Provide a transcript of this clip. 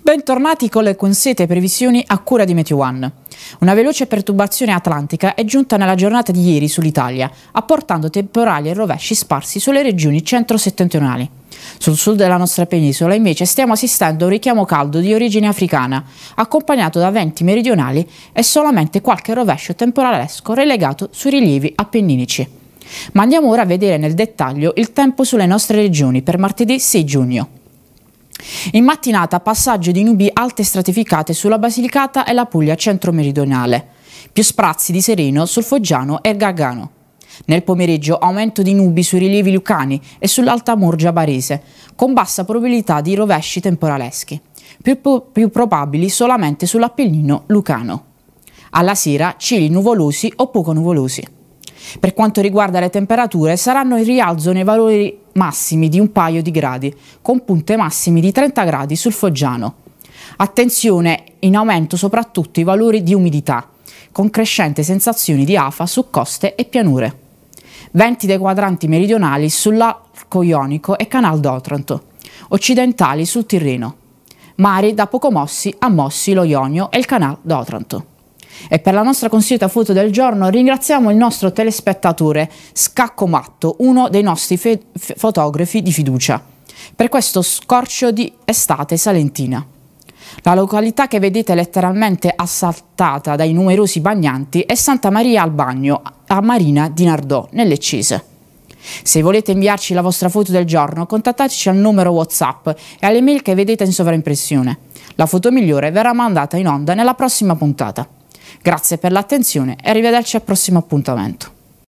Bentornati con le consete previsioni a cura di Meteo One. Una veloce perturbazione atlantica è giunta nella giornata di ieri sull'Italia, apportando temporali e rovesci sparsi sulle regioni centro-settentrionali. Sul sud della nostra penisola invece stiamo assistendo a un richiamo caldo di origine africana, accompagnato da venti meridionali e solamente qualche rovescio temporalesco relegato sui rilievi appenninici. Ma andiamo ora a vedere nel dettaglio il tempo sulle nostre regioni per martedì 6 giugno. In mattinata passaggio di nubi alte stratificate sulla Basilicata e la Puglia centro-meridionale. Più sprazzi di sereno sul Foggiano e Gargano. Nel pomeriggio aumento di nubi sui rilievi lucani e sull'alta Murgia barese, con bassa probabilità di rovesci temporaleschi, più, più probabili solamente sull'Appennino lucano. Alla sera cieli nuvolosi o poco nuvolosi. Per quanto riguarda le temperature, saranno in rialzo nei valori massimi di un paio di gradi, con punte massime di 30 gradi sul Foggiano. Attenzione, in aumento soprattutto i valori di umidità, con crescente sensazioni di afa su coste e pianure. Venti dei quadranti meridionali sull'arco ionico e canal d'Otranto, occidentali sul Tirreno. Mari da poco mossi a mossi lo Ionio e il canal d'Otranto. E per la nostra consueta foto del giorno ringraziamo il nostro telespettatore Scacco Matto, uno dei nostri fotografi di fiducia, per questo scorcio di estate salentina. La località che vedete letteralmente assaltata dai numerosi bagnanti è Santa Maria al Bagno, a Marina di Nardò, nelle Cise. Se volete inviarci la vostra foto del giorno, contattateci al numero WhatsApp e alle mail che vedete in sovraimpressione. La foto migliore verrà mandata in onda nella prossima puntata. Grazie per l'attenzione e arrivederci al prossimo appuntamento.